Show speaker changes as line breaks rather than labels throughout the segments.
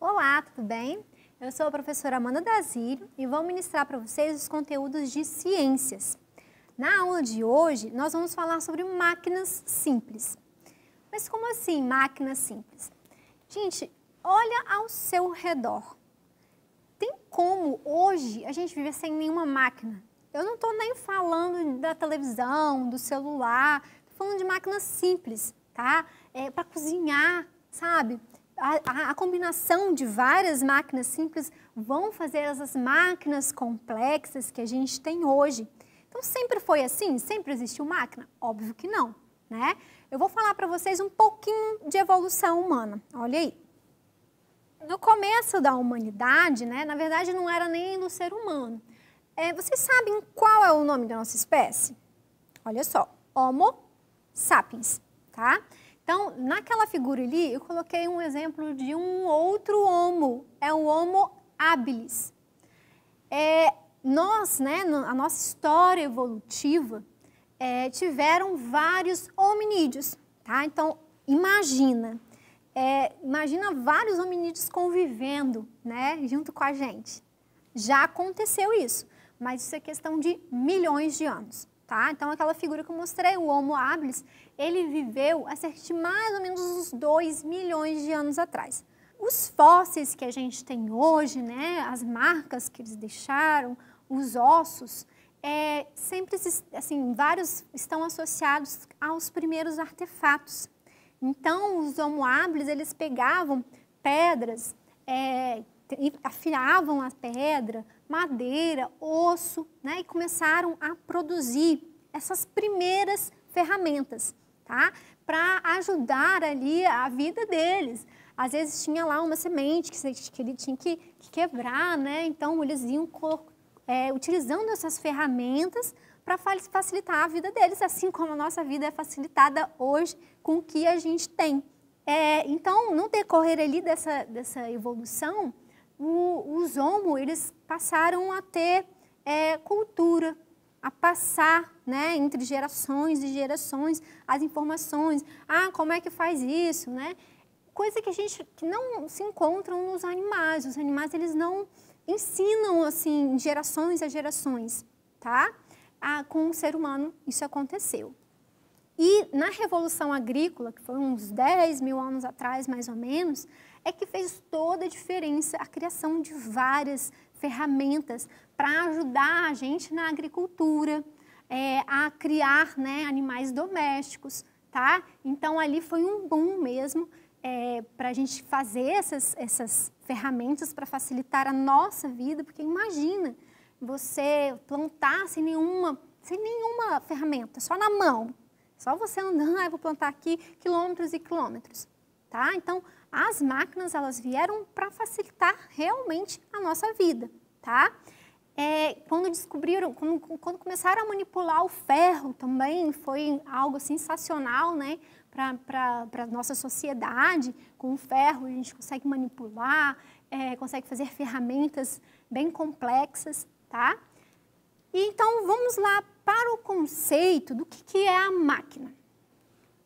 Olá, tudo bem? Eu sou a professora Amanda Dazírio e vou ministrar para vocês os conteúdos de ciências. Na aula de hoje, nós vamos falar sobre máquinas simples. Mas como assim máquinas simples? Gente, olha ao seu redor. Tem como hoje a gente viver sem nenhuma máquina? Eu não estou nem falando da televisão, do celular, estou falando de máquinas simples, tá? É, para cozinhar, sabe? a, a, combinação de várias máquinas simples vão fazer essas máquinas complexas que a gente tem hoje. Então, sempre foi assim? Sempre existiu máquina? Óbvio que não, né? Eu vou falar para vocês um pouquinho de evolução humana. Olha aí. No começo da humanidade, né, na verdade não era nem do ser humano. É, vocês sabem qual é o nome da nossa espécie? Olha só, Homo sapiens, tá? Então, naquela figura ali, eu coloquei um exemplo de um outro homo, é o homo habilis. É, nós, né, a nossa história evolutiva, é, tiveram vários hominídeos, tá? Então, imagina, é, imagina vários hominídeos convivendo, né, junto com a gente. Já aconteceu isso, mas isso é questão de milhões de anos, tá? Então, aquela figura que eu mostrei, o Homo habilis, ele viveu há cerca de mais ou menos uns 2 milhões de anos atrás. Os fósseis que a gente tem hoje, né, as marcas que eles deixaram, os ossos, é, sempre assim, vários estão associados aos primeiros artefatos. Então, os homo habilis, eles pegavam pedras, é, afiavam a pedra, madeira, osso, né, e começaram a produzir essas primeiras ferramentas tá? Para ajudar ali a vida deles. Às vezes tinha lá uma semente que, ele tinha que, quebrar, né? Então eles iam é, utilizando essas ferramentas para facilitar a vida deles, assim como a nossa vida é facilitada hoje com o que a gente tem. É, então, no decorrer ali dessa, dessa evolução, o, os homo, eles passaram a ter é, cultura, a passar né, entre gerações e gerações as informações. Ah, como é que faz isso, né? Coisa que a gente que não se encontram nos animais. Os animais eles não ensinam assim gerações a gerações, tá? Ah, com o ser humano isso aconteceu. E na Revolução Agrícola, que foi uns 10 mil anos atrás, mais ou menos, é que fez toda a diferença a criação de várias ferramentas para ajudar a gente na agricultura, é, a criar né, animais domésticos, tá? Então ali foi um boom mesmo é, para a gente fazer essas, essas ferramentas para facilitar a nossa vida, porque imagina você plantar sem nenhuma, sem nenhuma ferramenta, só na mão, só você andando, ah, vou plantar aqui quilômetros e quilômetros, tá? Então as máquinas elas vieram para facilitar realmente a nossa vida, tá? é, quando descobriram, como, quando começaram a manipular o ferro também, foi algo sensacional, né? Para a nossa sociedade, com o ferro a gente consegue manipular, é, consegue fazer ferramentas bem complexas, tá? E, então, vamos lá para o conceito do que, que é a máquina.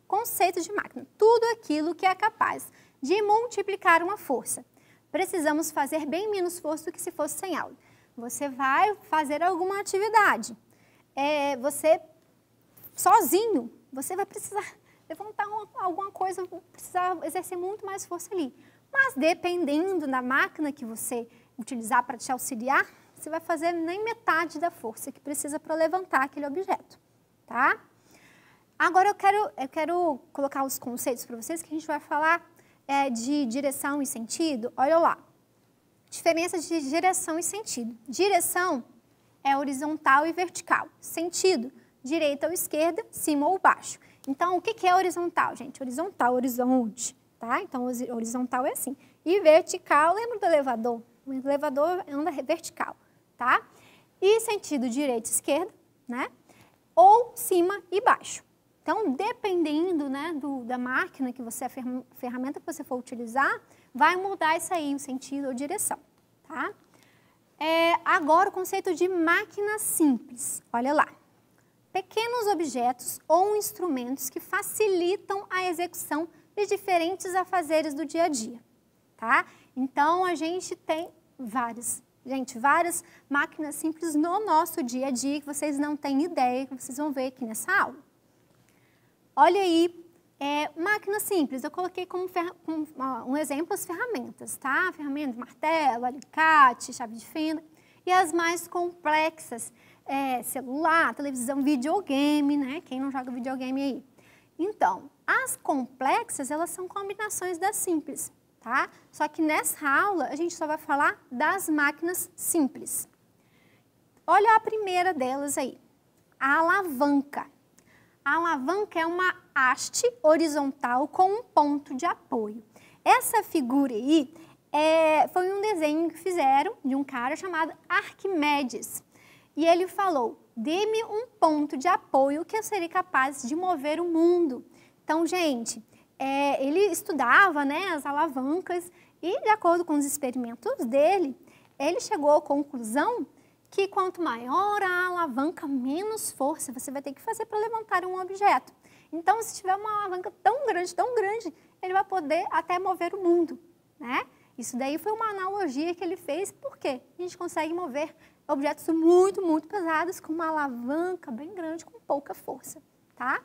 Conceito de máquina, tudo aquilo que é capaz de multiplicar uma força. Precisamos fazer bem menos força do que se fosse sem aula. Você vai fazer alguma atividade. É, você, sozinho, você vai precisar levantar uma, alguma coisa, precisar exercer muito mais força ali. Mas dependendo da máquina que você utilizar para te auxiliar, você vai fazer nem metade da força que precisa para levantar aquele objeto, tá? Agora eu quero, eu quero colocar os conceitos para vocês que a gente vai falar é, de direção e sentido. Olha lá. Diferenças de direção e sentido. Direção é horizontal e vertical. Sentido, direita ou esquerda, cima ou baixo. Então, o que é horizontal, gente? Horizontal, horizonte, tá? Então, horizontal é assim. E vertical, lembra do elevador? O elevador anda vertical, tá? E sentido direita e esquerda, né? Ou cima e baixo. Então, dependendo né, do, da máquina que você, a ferramenta que você for utilizar, vai mudar isso aí, o sentido ou direção, tá? É, agora o conceito de máquina simples, olha lá. Pequenos objetos ou instrumentos que facilitam a execução de diferentes afazeres do dia a dia, tá? Então, a gente tem várias, gente, várias máquinas simples no nosso dia a dia que vocês não têm ideia, que vocês vão ver aqui nessa aula. Olha aí é, máquina simples, eu coloquei como, como um exemplo as ferramentas, tá? ferramentas martelo, alicate, chave de fenda. E as mais complexas, é, celular, televisão, videogame, né? Quem não joga videogame aí? Então, as complexas, elas são combinações das simples, tá? Só que nessa aula, a gente só vai falar das máquinas simples. Olha a primeira delas aí, a alavanca. A alavanca é uma haste horizontal com um ponto de apoio. Essa figura aí é, foi um desenho que fizeram de um cara chamado Arquimedes. E ele falou, dê-me um ponto de apoio que eu serei capaz de mover o mundo. Então, gente, é, ele estudava né, as alavancas e, de acordo com os experimentos dele, ele chegou à conclusão que quanto maior a alavanca, menos força você vai ter que fazer para levantar um objeto. Então, se tiver uma alavanca tão grande, tão grande, ele vai poder até mover o mundo, né? Isso daí foi uma analogia que ele fez, porque a gente consegue mover objetos muito, muito pesados com uma alavanca bem grande, com pouca força, tá?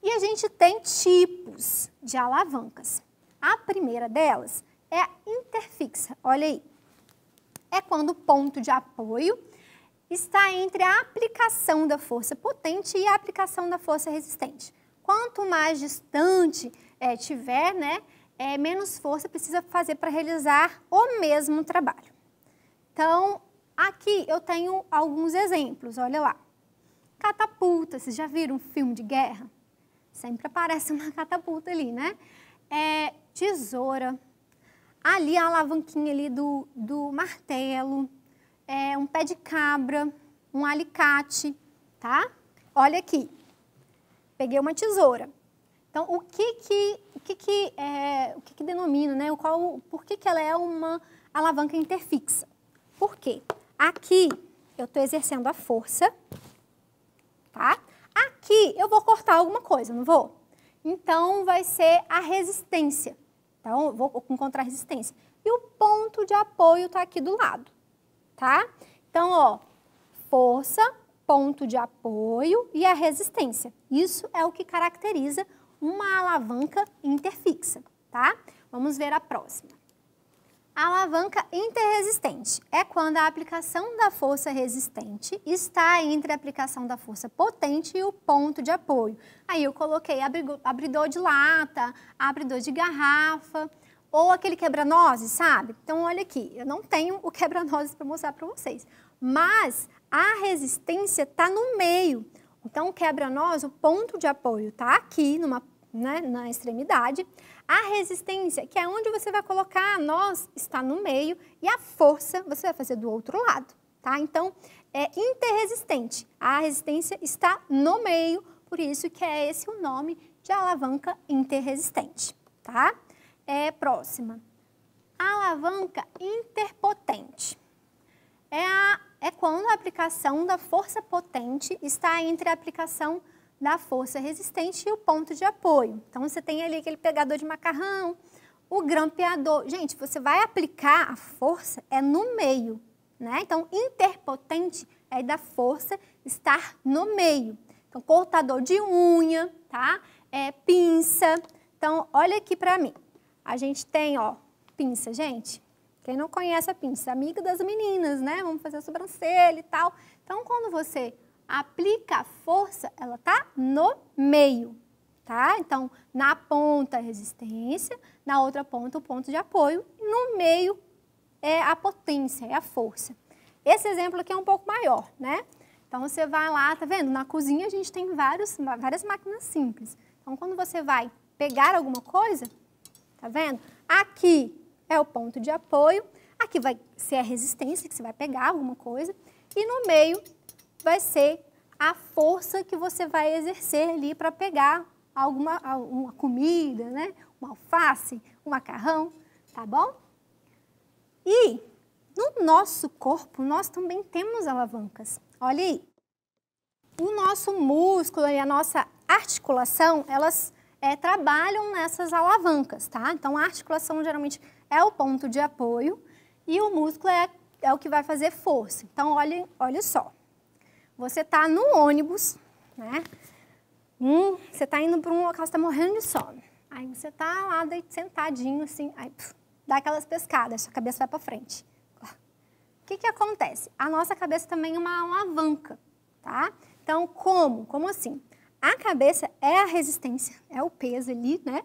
E a gente tem tipos de alavancas. A primeira delas é a interfixa, olha aí é quando o ponto de apoio está entre a aplicação da força potente e a aplicação da força resistente. Quanto mais distante é, tiver, né, é, menos força precisa fazer para realizar o mesmo trabalho. Então, aqui eu tenho alguns exemplos, olha lá. Catapulta, vocês já viram um filme de guerra? Sempre aparece uma catapulta ali, né? É, tesoura, Ali a alavanquinha ali do, do martelo, é, um pé de cabra, um alicate, tá? Olha aqui, peguei uma tesoura. Então, o que que, o que, que, é, o que, que denomina, né? O qual, por que, que ela é uma alavanca interfixa? Por quê? Aqui eu estou exercendo a força, tá? Aqui eu vou cortar alguma coisa, não vou? Então, vai ser a resistência. Então, vou encontrar resistência. E o ponto de apoio está aqui do lado, tá? Então, ó, força, ponto de apoio e a resistência. Isso é o que caracteriza uma alavanca interfixa, tá? Vamos ver a próxima. A alavanca interresistente é quando a aplicação da força resistente está entre a aplicação da força potente e o ponto de apoio. Aí eu coloquei abridor de lata, abridor de garrafa ou aquele quebra-nozes, sabe? Então olha aqui, eu não tenho o quebra-nozes para mostrar para vocês, mas a resistência está no meio. Então o quebra-nozes, o ponto de apoio está aqui numa né, na extremidade. A resistência, que é onde você vai colocar a nós, está no meio. E a força, você vai fazer do outro lado, tá? Então, é interresistente. A resistência está no meio, por isso que é esse o nome de alavanca interresistente, tá? É próxima. Alavanca interpotente. É, a, é quando a aplicação da força potente está entre a aplicação potente da força resistente e o ponto de apoio. Então, você tem ali aquele pegador de macarrão, o grampeador. Gente, você vai aplicar a força é no meio, né? Então, interpotente é da força estar no meio. Então, cortador de unha, tá? É, pinça. Então, olha aqui para mim. A gente tem, ó, pinça, gente. Quem não conhece a pinça, amiga das meninas, né? Vamos fazer a sobrancelha e tal. Então, quando você aplica a força, ela está no meio, tá? Então, na ponta a resistência, na outra ponta o ponto de apoio, no meio é a potência, é a força. Esse exemplo aqui é um pouco maior, né? Então, você vai lá, tá vendo? Na cozinha a gente tem vários, várias máquinas simples. Então, quando você vai pegar alguma coisa, tá vendo? Aqui é o ponto de apoio, aqui vai ser a resistência que você vai pegar alguma coisa, e no meio vai ser a força que você vai exercer ali para pegar alguma, uma comida, né? Uma alface, um macarrão, tá bom? E no nosso corpo, nós também temos alavancas. Olha aí. O nosso músculo e a nossa articulação, elas é, trabalham nessas alavancas, tá? Então, a articulação geralmente é o ponto de apoio e o músculo é, é o que vai fazer força. Então, olhem, olha só. Você está no ônibus, né? Hum, você está indo para um local, você está morrendo de sono. Aí você está lá sentadinho, assim, aí puf, dá aquelas pescadas, sua cabeça vai para frente. O que, que acontece? A nossa cabeça também é uma alavanca, tá? Então, como? Como assim? A cabeça é a resistência, é o peso ali, né?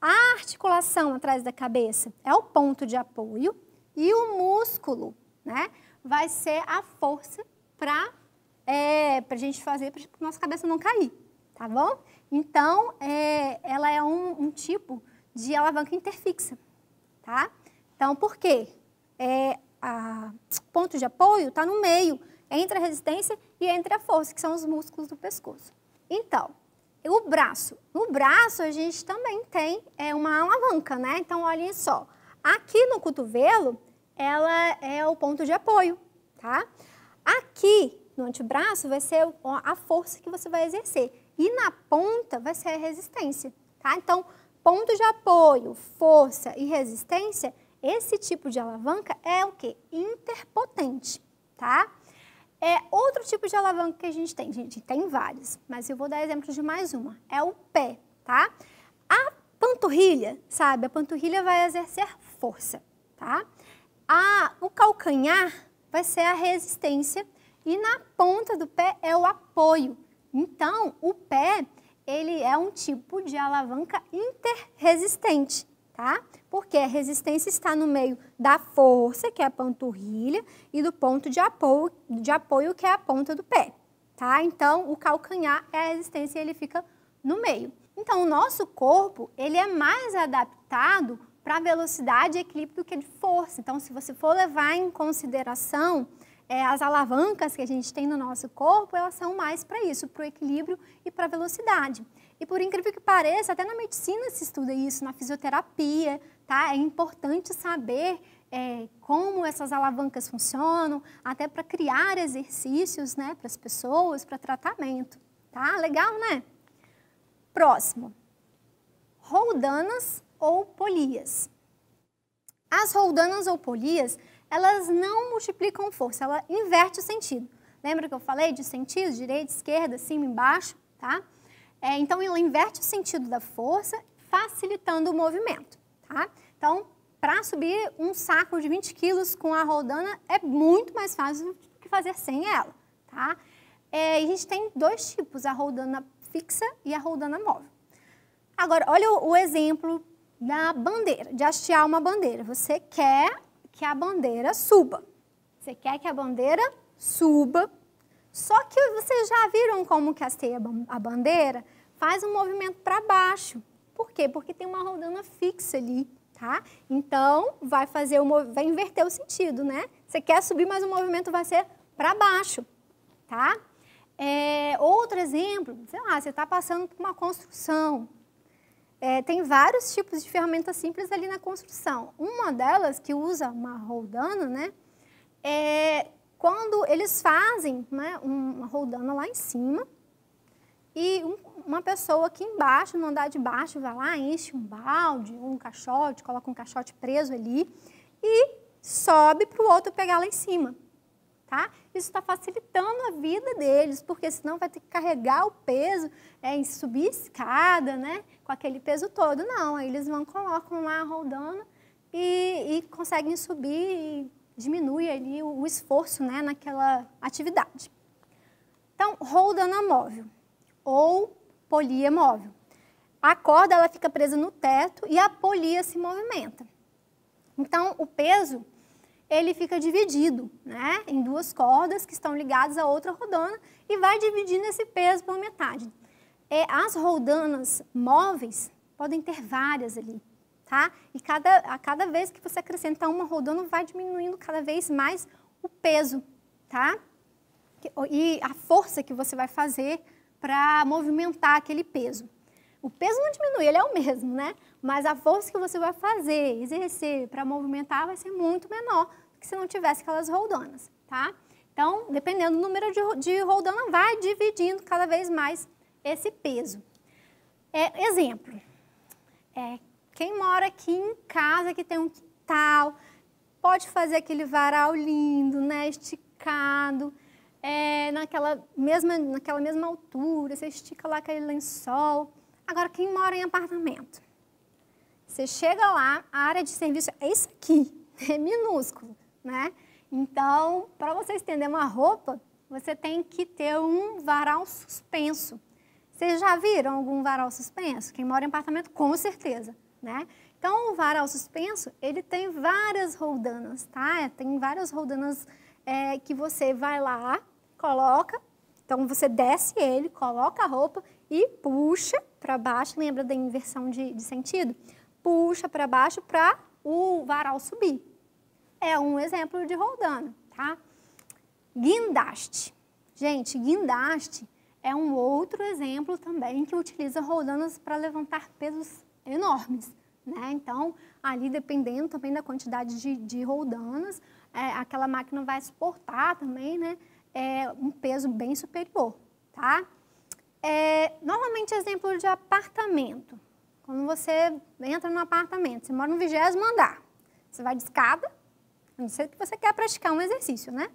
A articulação atrás da cabeça é o ponto de apoio e o músculo, né? Vai ser a força para é, para a gente fazer para a nossa cabeça não cair, tá bom? Então, é, ela é um, um, tipo de alavanca interfixa, tá? Então, por quê? É, a ponto de apoio está no meio, entre a resistência e entre a força, que são os músculos do pescoço. Então, o braço. No braço, a gente também tem é, uma alavanca, né? Então, olhem só. Aqui no cotovelo, ela é o ponto de apoio, tá? Aqui no antebraço vai ser a força que você vai exercer. E na ponta vai ser a resistência, tá? Então, ponto de apoio, força e resistência, esse tipo de alavanca é o que? Interpotente, tá? É outro tipo de alavanca que a gente tem, gente, tem vários, mas eu vou dar exemplo de mais uma. É o pé, tá? A panturrilha, sabe? A panturrilha vai exercer força, tá? A, o calcanhar vai ser a resistência e na ponta do pé é o apoio. Então, o pé, ele é um tipo de alavanca interresistente, tá? Porque a resistência está no meio da força, que é a panturrilha, e do ponto de apoio, de apoio que é a ponta do pé, tá? Então, o calcanhar é a resistência e ele fica no meio. Então, o nosso corpo, ele é mais adaptado para velocidade e equilíbrio do que de força. Então, se você for levar em consideração é, as alavancas que a gente tem no nosso corpo, elas são mais para isso, para o equilíbrio e para a velocidade. E por incrível que pareça, até na medicina se estuda isso, na fisioterapia, tá? É importante saber é, como essas alavancas funcionam, até para criar exercícios, né, para as pessoas, para tratamento. Tá? Legal, né? Próximo. Roldanas ou polias. As roldanas ou polias elas não multiplicam força, ela inverte o sentido. Lembra que eu falei de sentido, direita, esquerda, cima, embaixo, tá? É, então, ela inverte o sentido da força, facilitando o movimento, tá? Então, para subir um saco de 20 quilos com a roldana é muito mais fácil do que fazer sem ela, tá? É, a gente tem dois tipos, a roldana fixa e a roldana móvel. Agora, olha o, o exemplo da bandeira, de hastear uma bandeira. Você quer que a bandeira suba. Você quer que a bandeira suba. Só que vocês já viram como que a bandeira? Faz um movimento para baixo. Por quê? Porque tem uma rodana fixa ali, tá? Então, vai fazer o vai inverter o sentido, né? Você quer subir, mas o movimento vai ser para baixo, tá? É, outro exemplo, sei lá, você está passando por uma construção, é, tem vários tipos de ferramentas simples ali na construção. Uma delas, que usa uma roldana, né, é quando eles fazem né, uma roldana lá em cima e um, uma pessoa aqui embaixo, no andar de baixo, vai lá, enche um balde, um caixote, coloca um caixote preso ali e sobe para o outro pegar lá em cima tá? Isso está facilitando a vida deles, porque senão vai ter que carregar o peso é, em subir escada, né? Com aquele peso todo. Não, aí eles vão, colocam lá a roldana e, e conseguem subir e diminui ali o, o esforço né, naquela atividade. Então, roldana móvel ou polia móvel. A corda ela fica presa no teto e a polia se movimenta. Então, o peso ele fica dividido né, em duas cordas que estão ligadas a outra rodana e vai dividindo esse peso por metade. E é, as rodanas móveis podem ter várias ali, tá? E cada, a cada vez que você acrescenta uma rodona, vai diminuindo cada vez mais o peso, tá? E a força que você vai fazer para movimentar aquele peso. O peso não diminui, ele é o mesmo, né? Mas a força que você vai fazer, exercer para movimentar vai ser muito menor que se não tivesse aquelas roldonas, tá? Então, dependendo do número de, de roldana, vai dividindo cada vez mais esse peso. É, exemplo, é, quem mora aqui em casa, que tem um quintal, pode fazer aquele varal lindo, né, esticado, é, naquela, mesma, naquela mesma altura, você estica lá aquele lençol. Agora, quem mora em apartamento? Você chega lá, a área de serviço é isso aqui, é minúsculo né? Então, para você estender uma roupa, você tem que ter um varal suspenso. Vocês já viram algum varal suspenso? Quem mora em apartamento, com certeza, né? Então, o varal suspenso, ele tem várias roldanas, tá? É, tem várias roldanas é, que você vai lá, coloca, então você desce ele, coloca a roupa e puxa para baixo, lembra da inversão de, de sentido? Puxa para baixo para o varal subir, é um exemplo de roldana, tá? Guindaste. Gente, guindaste é um outro exemplo também que utiliza roldanas para levantar pesos enormes, né? Então, ali dependendo também da quantidade de, de roldanas, é, aquela máquina vai suportar também, né? É, um peso bem superior, tá? É, exemplo de apartamento. Quando você entra no apartamento, você mora no vigésimo andar, você vai de escada, a não ser que você quer praticar um exercício, né?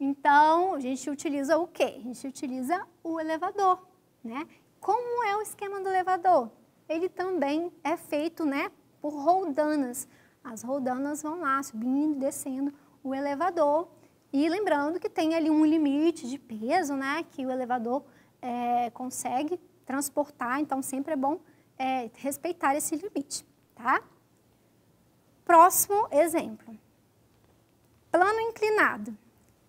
Então, a gente utiliza o quê? A gente utiliza o elevador, né? Como é o esquema do elevador? Ele também é feito, né, por roldanas. As roldanas vão lá subindo, descendo o elevador. E lembrando que tem ali um limite de peso, né, que o elevador é, consegue transportar, então sempre é bom é, respeitar esse limite, tá? Próximo exemplo. Plano inclinado.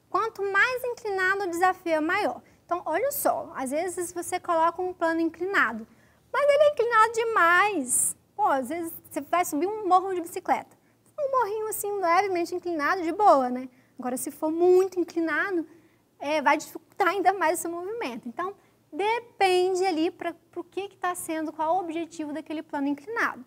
Quanto mais inclinado o desafio é maior. Então, olha só, às vezes você coloca um plano inclinado, mas ele é inclinado demais. Pô, às vezes você vai subir um morro de bicicleta. Um morrinho assim, levemente inclinado, de boa, né? Agora, se for muito inclinado, é, vai dificultar ainda mais esse movimento. Então, depende ali para o que está sendo, qual o objetivo daquele plano inclinado.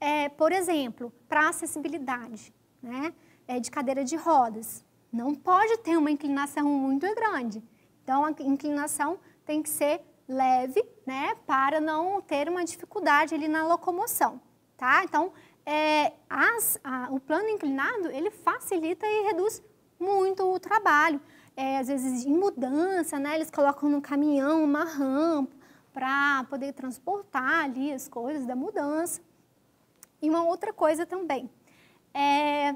É, por exemplo, para acessibilidade, né? é, de cadeira de rodas. Não pode ter uma inclinação muito grande. Então, a inclinação tem que ser leve, né, para não ter uma dificuldade ali na locomoção, tá? Então, é, as, a, o plano inclinado, ele facilita e reduz muito o trabalho. É, às vezes, em mudança, né, eles colocam no caminhão uma rampa para poder transportar ali as coisas da mudança. E uma outra coisa também, é,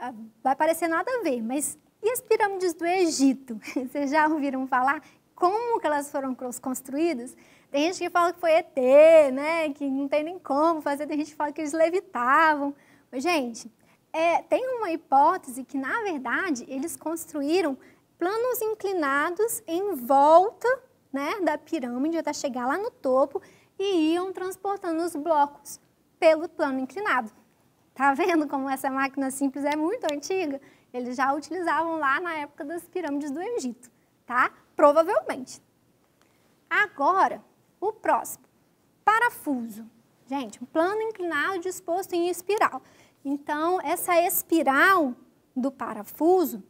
ah, vai parecer nada a ver, mas e as pirâmides do Egito? Vocês já ouviram falar como que elas foram construídas? Tem gente que fala que foi ET, né? Que não tem nem como fazer, tem gente que fala que eles levitavam. Mas, gente, é, tem uma hipótese que, na verdade, eles construíram planos inclinados em volta né, da pirâmide até chegar lá no topo e iam transportando os blocos pelo plano inclinado. Tá vendo como essa máquina simples é muito antiga? Eles já utilizavam lá na época das pirâmides do Egito, tá? Provavelmente. Agora, o próximo. Parafuso. Gente, um plano inclinado disposto em espiral. Então, essa espiral do parafuso,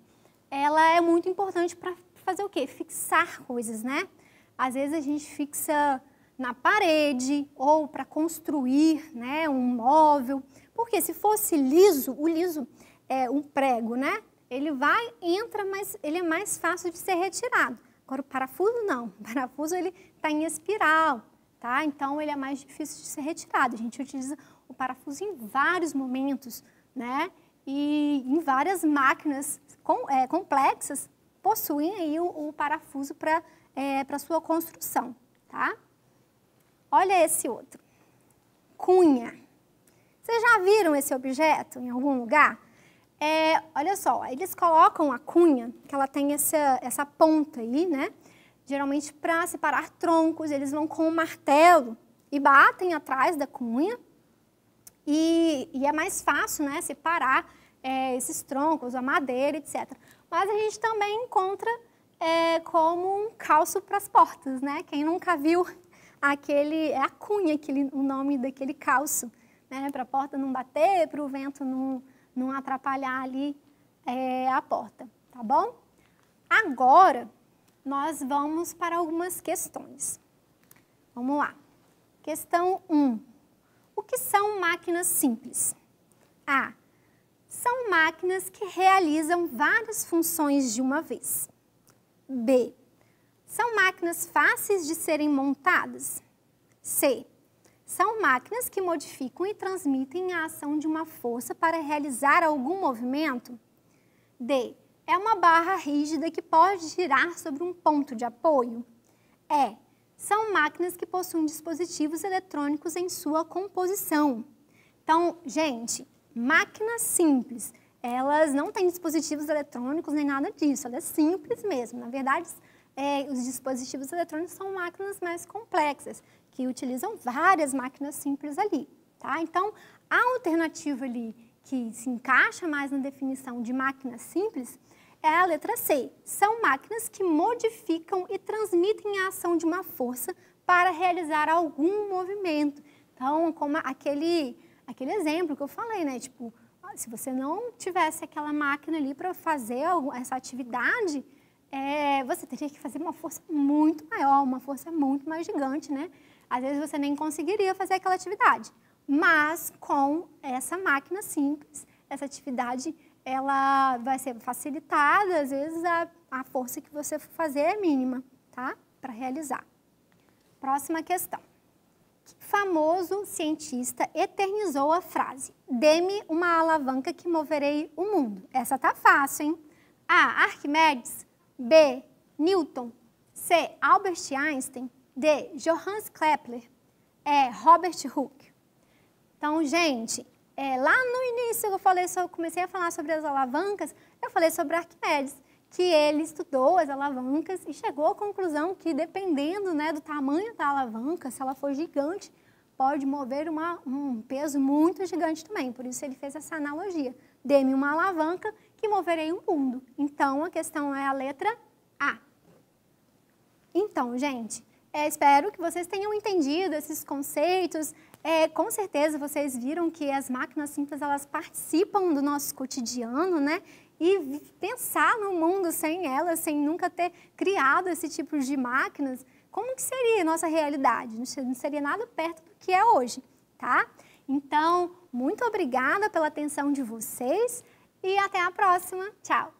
ela é muito importante para fazer o quê? Fixar coisas, né? Às vezes a gente fixa na parede ou para construir né, um móvel porque se fosse liso, o liso é um prego, né? Ele vai, entra, mas ele é mais fácil de ser retirado. Agora, o parafuso não. O parafuso ele está em espiral, tá? Então, ele é mais difícil de ser retirado. A gente utiliza o parafuso em vários momentos, né? E em várias máquinas com, é, complexas possuem aí o, o parafuso para é, para sua construção, tá? Olha esse outro. Cunha. Vocês já viram esse objeto em algum lugar? É, olha só, eles colocam a cunha, que ela tem essa, essa ponta aí, né? Geralmente para separar troncos, eles vão com o um martelo e batem atrás da cunha. E, e é mais fácil, né, separar é, esses troncos, a madeira, etc. Mas a gente também encontra é, como um calço para as portas, né? Quem nunca viu aquele, é a cunha, aquele, o nome daquele calço né, para a porta não bater, para o vento não, não atrapalhar ali é, a porta, tá bom? Agora, nós vamos para algumas questões. Vamos lá. Questão 1. O que são máquinas simples? A. São máquinas que realizam várias funções de uma vez. B. São máquinas fáceis de serem montadas? C. São máquinas que modificam e transmitem a ação de uma força para realizar algum movimento? D. É uma barra rígida que pode girar sobre um ponto de apoio? E. São máquinas que possuem dispositivos eletrônicos em sua composição. Então, gente, máquinas simples, elas não têm dispositivos eletrônicos nem nada disso, elas é simples mesmo. Na verdade, é, os dispositivos eletrônicos são máquinas mais complexas que utilizam várias máquinas simples ali. Tá? Então, a alternativa ali que se encaixa mais na definição de máquina simples é a letra C. São máquinas que modificam e transmitem a ação de uma força para realizar algum movimento. Então, como aquele, aquele exemplo que eu falei, né? Tipo, se você não tivesse aquela máquina ali para fazer essa atividade, é, você teria que fazer uma força muito maior, uma força muito mais gigante, né? Às vezes você nem conseguiria fazer aquela atividade, mas com essa máquina simples, essa atividade ela vai ser facilitada, às vezes a, a força que você for fazer é mínima, tá? Para realizar. Próxima questão. Que famoso cientista eternizou a frase: "Dê-me uma alavanca que moverei o mundo". Essa tá fácil, hein? A. Arquimedes, B. Newton, C. Albert Einstein, de Johannes Kepler é Robert Hooke. Então, gente, é, lá no início eu falei, eu comecei a falar sobre as alavancas, eu falei sobre Arquimedes, que ele estudou as alavancas e chegou à conclusão que dependendo né, do tamanho da alavanca, se ela for gigante, pode mover uma, um peso muito gigante também. Por isso ele fez essa analogia. Dê-me uma alavanca que moverei um mundo. Então, a questão é a letra A. Então, gente, é, espero que vocês tenham entendido esses conceitos. É, com certeza vocês viram que as máquinas simples elas participam do nosso cotidiano, né? E pensar no mundo sem elas, sem nunca ter criado esse tipo de máquinas, como que seria a nossa realidade? Não seria nada perto do que é hoje, tá? Então, muito obrigada pela atenção de vocês e até a próxima. Tchau!